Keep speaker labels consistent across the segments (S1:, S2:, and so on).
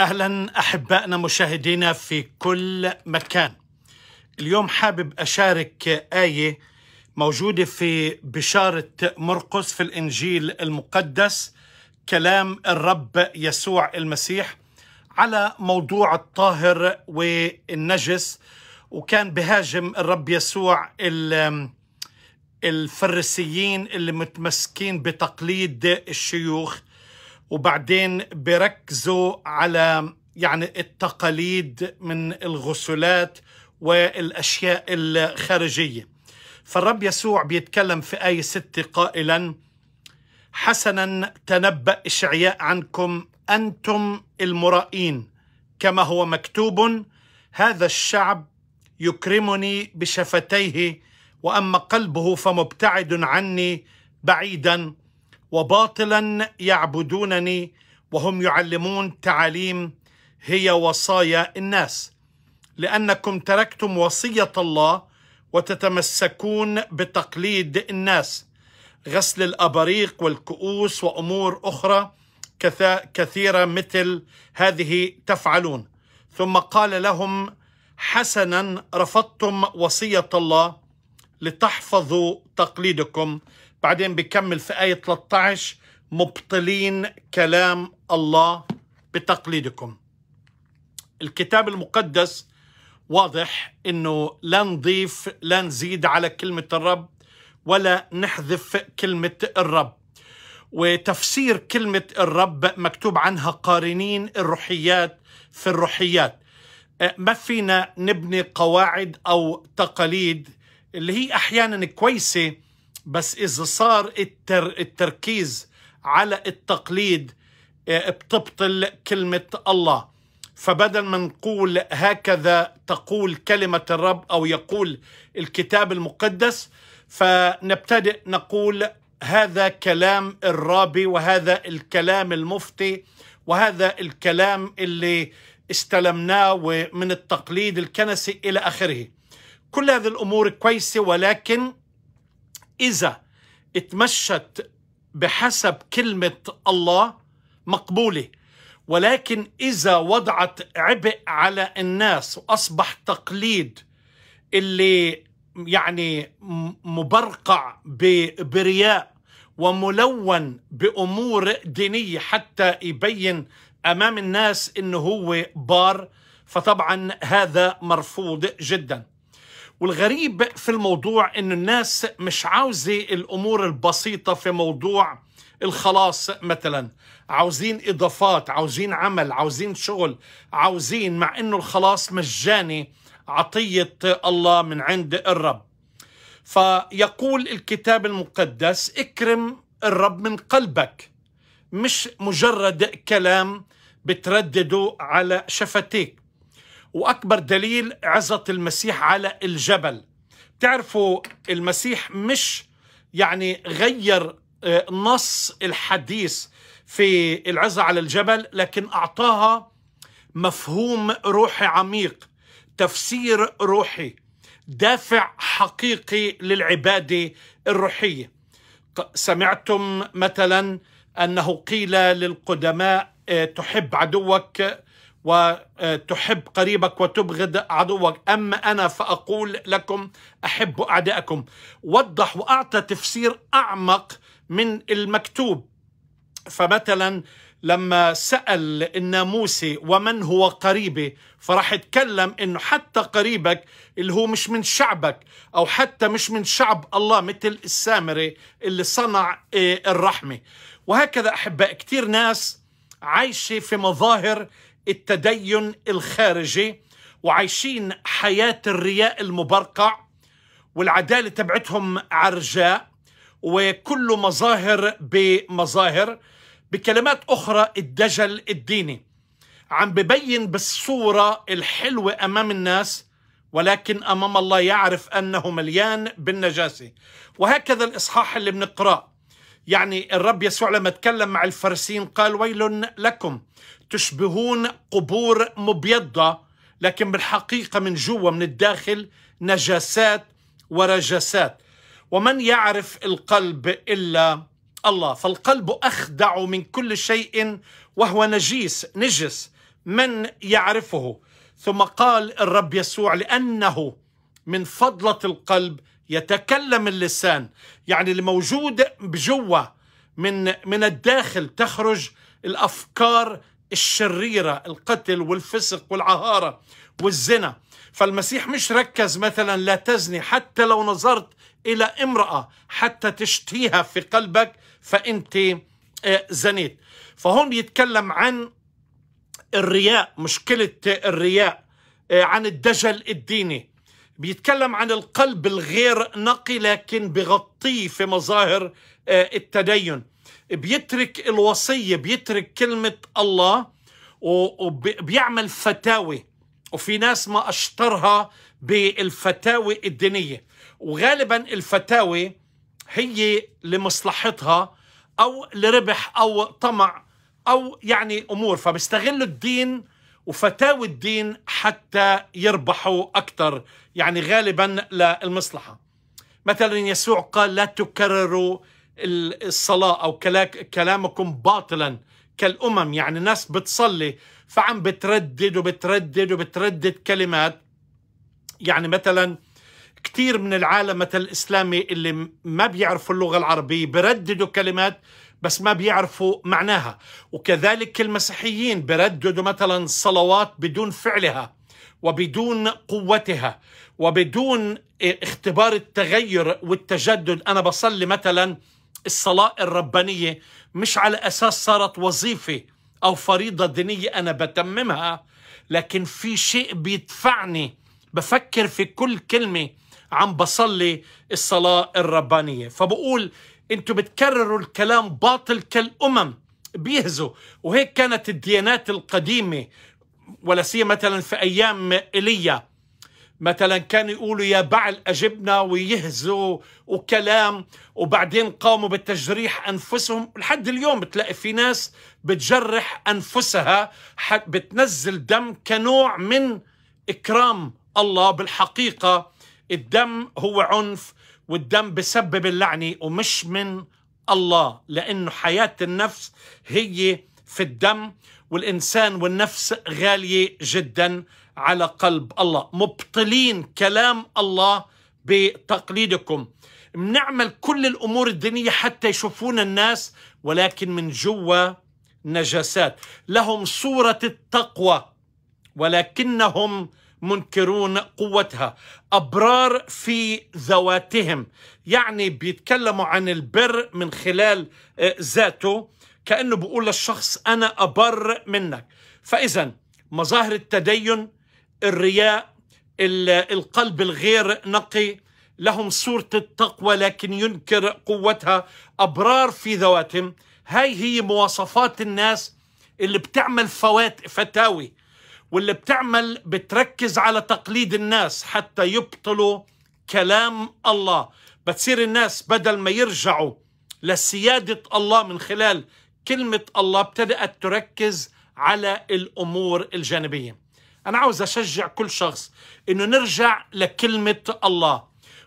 S1: اهلا احبائنا مشاهدينا في كل مكان. اليوم حابب اشارك ايه موجوده في بشاره مرقس في الانجيل المقدس كلام الرب يسوع المسيح على موضوع الطاهر والنجس وكان بهاجم الرب يسوع الفرسيين اللي متمسكين بتقليد الشيوخ وبعدين بيركزوا على يعني التقاليد من الغسلات والأشياء الخارجية فالرب يسوع بيتكلم في آية 6 قائلا حسنا تنبأ إشعياء عنكم أنتم المرائين كما هو مكتوب هذا الشعب يكرمني بشفتيه وأما قلبه فمبتعد عني بعيدا وباطلا يعبدونني وهم يعلمون تعاليم هي وصايا الناس لانكم تركتم وصيه الله وتتمسكون بتقليد الناس غسل الاباريق والكؤوس وامور اخرى كثيره مثل هذه تفعلون ثم قال لهم حسنا رفضتم وصيه الله لتحفظوا تقليدكم بعدين بكمل في آية 13 مبطلين كلام الله بتقليدكم الكتاب المقدس واضح انه لا نضيف لا نزيد على كلمة الرب ولا نحذف كلمة الرب وتفسير كلمة الرب مكتوب عنها قارنين الروحيات في الروحيات أه، ما فينا نبني قواعد أو تقاليد اللي هي أحيانا كويسة بس إذا صار التر التركيز على التقليد آه، بتبطل كلمة الله فبدل ما نقول هكذا تقول كلمة الرب أو يقول الكتاب المقدس فنبتدئ نقول هذا كلام الرابي وهذا الكلام المفتي وهذا الكلام اللي استلمناه من التقليد الكنسي إلى آخره كل هذه الأمور كويسة ولكن إذا اتمشت بحسب كلمة الله مقبولة ولكن إذا وضعت عبء على الناس وأصبح تقليد اللي يعني مبرقع برياء وملون بأمور دينية حتى يبين أمام الناس إنه هو بار فطبعا هذا مرفوض جداً والغريب في الموضوع أن الناس مش عاوزة الأمور البسيطة في موضوع الخلاص مثلا عاوزين إضافات عاوزين عمل عاوزين شغل عاوزين مع أنه الخلاص مجاني عطية الله من عند الرب فيقول الكتاب المقدس اكرم الرب من قلبك مش مجرد كلام بتردده على شفتيك واكبر دليل عظه المسيح على الجبل بتعرفوا المسيح مش يعني غير آه، نص الحديث في العزة على الجبل لكن أعطاها مفهوم روحي عميق تفسير روحي دافع حقيقي للعبادة الروحية سمعتم مثلا أنه قيل للقدماء آه، تحب عدوك وتحب قريبك وتبغض عدوك أما أنا فأقول لكم أحب أعدائكم وضح وأعطى تفسير أعمق من المكتوب فمثلا لما سأل الناموسي ومن هو قريبي فراح اتكلم انه حتى قريبك اللي هو مش من شعبك او حتى مش من شعب الله مثل السامري اللي صنع آه، الرحمة وهكذا احباء كتير ناس عايشه في مظاهر التدين الخارجي وعايشين حياه الرياء المبرقع والعداله تبعتهم عرجاء وكل مظاهر بمظاهر بكلمات اخرى الدجل الديني عم ببين بالصوره الحلوه امام الناس ولكن امام الله يعرف انه مليان بالنجاسه وهكذا الاصحاح اللي بنقراه يعني الرب يسوع لما تكلم مع الفارسين قال ويل لكم تشبهون قبور مبيضة لكن بالحقيقة من جوا من الداخل نجاسات ورجاسات ومن يعرف القلب إلا الله فالقلب أخدع من كل شيء وهو نجيس نجس من يعرفه ثم قال الرب يسوع لأنه من فضلة القلب يتكلم اللسان يعني الموجود بجوة بجوا من من الداخل تخرج الافكار الشريره القتل والفسق والعهاره والزنا فالمسيح مش ركز مثلا لا تزني حتى لو نظرت الى امراه حتى تشتيها في قلبك فانت آه، زنيت فهون يتكلم عن الرياء مشكله الرياء آه، عن الدجل الديني بيتكلم عن القلب الغير نقي لكن بغطيه في مظاهر آه، التدين بيترك الوصية بيترك كلمة الله وبيعمل فتاوي وفي ناس ما أشترها بالفتاوي الدينية وغالبا الفتاوي هي لمصلحتها أو لربح أو طمع أو يعني أمور فبيستغلوا الدين وفتاوي الدين حتى يربحوا أكثر يعني غالبا للمصلحة مثلا يسوع قال لا تكرروا الصلاة أو كلامكم باطلا كالأمم يعني ناس بتصلي فعم بتردد وبتردد وبتردد كلمات يعني مثلا كثير من العالم مثلا الإسلامي اللي ما بيعرفوا اللغة العربية برددوا كلمات بس ما بيعرفوا معناها وكذلك المسيحيين برددوا مثلا صلوات بدون فعلها وبدون قوتها وبدون اختبار التغير والتجدد انا بصلي مثلا الصلاه الربانيه مش على اساس صارت وظيفه او فريضه دينيه انا بتممها لكن في شيء بيدفعني بفكر في كل كلمه عم بصلي الصلاه الربانيه فبقول انتوا بتكرروا الكلام باطل كالامم بيهزوا وهيك كانت الديانات القديمه ولا سيما مثلا في ايام ايليا مثلا كانوا يقولوا يا بعل اجبنا ويهزوا وكلام وبعدين قاموا بتجريح انفسهم لحد اليوم بتلاقي في ناس بتجرح انفسها بتنزل دم كنوع من اكرام الله بالحقيقه الدم هو عنف والدم بسبب اللعنه ومش من الله لانه حياه النفس هي في الدم والإنسان والنفس غالية جدا على قلب الله مبطلين كلام الله بتقليدكم بنعمل كل الأمور الدينية حتى يشوفون الناس ولكن من جوا نجاسات لهم صورة التقوى ولكنهم منكرون قوتها أبرار في ذواتهم يعني بيتكلموا عن البر من خلال آه، ذاته كأنه بيقول للشخص أنا أبر منك فإذا مظاهر التدين الرياء القلب الغير نقي لهم صورة التقوى لكن ينكر قوتها أبرار في ذواتهم هاي هي مواصفات الناس اللي بتعمل فوات فتاوي واللي بتعمل بتركز على تقليد الناس حتى يبطلوا كلام الله بتصير الناس بدل ما يرجعوا لسيادة الله من خلال كلمة الله ابتدأت تركز على الأمور الجانبية أنا عاوز أشجع كل شخص أنه نرجع لكلمة الله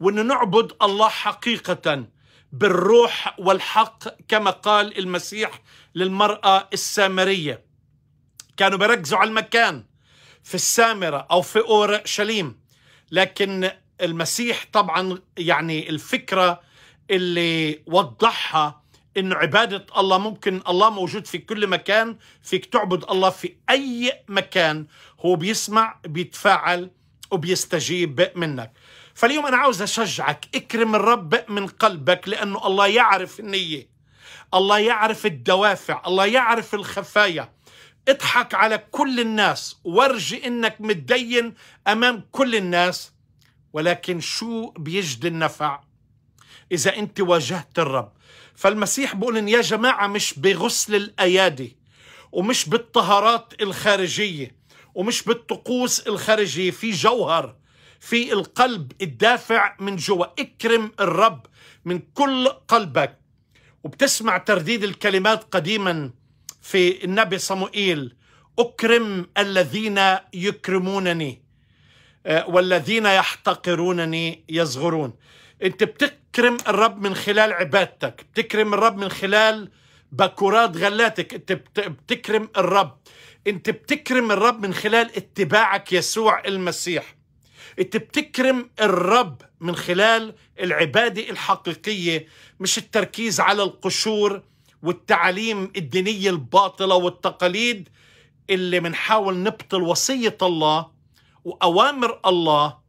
S1: وأنه نعبد الله حقيقة بالروح والحق كما قال المسيح للمرأة السامرية كانوا بيركزوا على المكان في السامرة أو في أورشليم لكن المسيح طبعا يعني الفكرة اللي وضحها انه عباده الله ممكن الله موجود في كل مكان فيك تعبد الله في اي مكان هو بيسمع بيتفاعل وبيستجيب منك فاليوم انا عاوز اشجعك اكرم الرب من قلبك لانه الله يعرف النيه الله يعرف الدوافع الله يعرف الخفايا اضحك على كل الناس وارجي انك متدين امام كل الناس ولكن شو بيجدي النفع اذا انت واجهت الرب فالمسيح بقول إن يا جماعة مش بغسل الأيادي ومش بالطهارات الخارجية ومش بالطقوس الخارجية في جوهر في القلب الدافع من جوا اكرم الرب من كل قلبك وبتسمع ترديد الكلمات قديما في النبي صموئيل اكرم الذين يكرمونني آه، والذين يحتقرونني يصغرون انت بتكرم الرب من خلال عبادتك بتكرم الرب من خلال بكورات غلاتك انت بتكرم الرب انت بتكرم الرب من خلال اتباعك يسوع المسيح انت بتكرم الرب من خلال العبادة الحقيقية مش التركيز على القشور والتعاليم الدينية الباطلة والتقاليد اللي بنحاول نبطل وصية الله وأوامر الله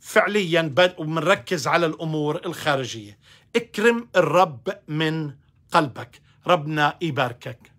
S1: فعليا بنركز على الامور الخارجيه اكرم الرب من قلبك ربنا يباركك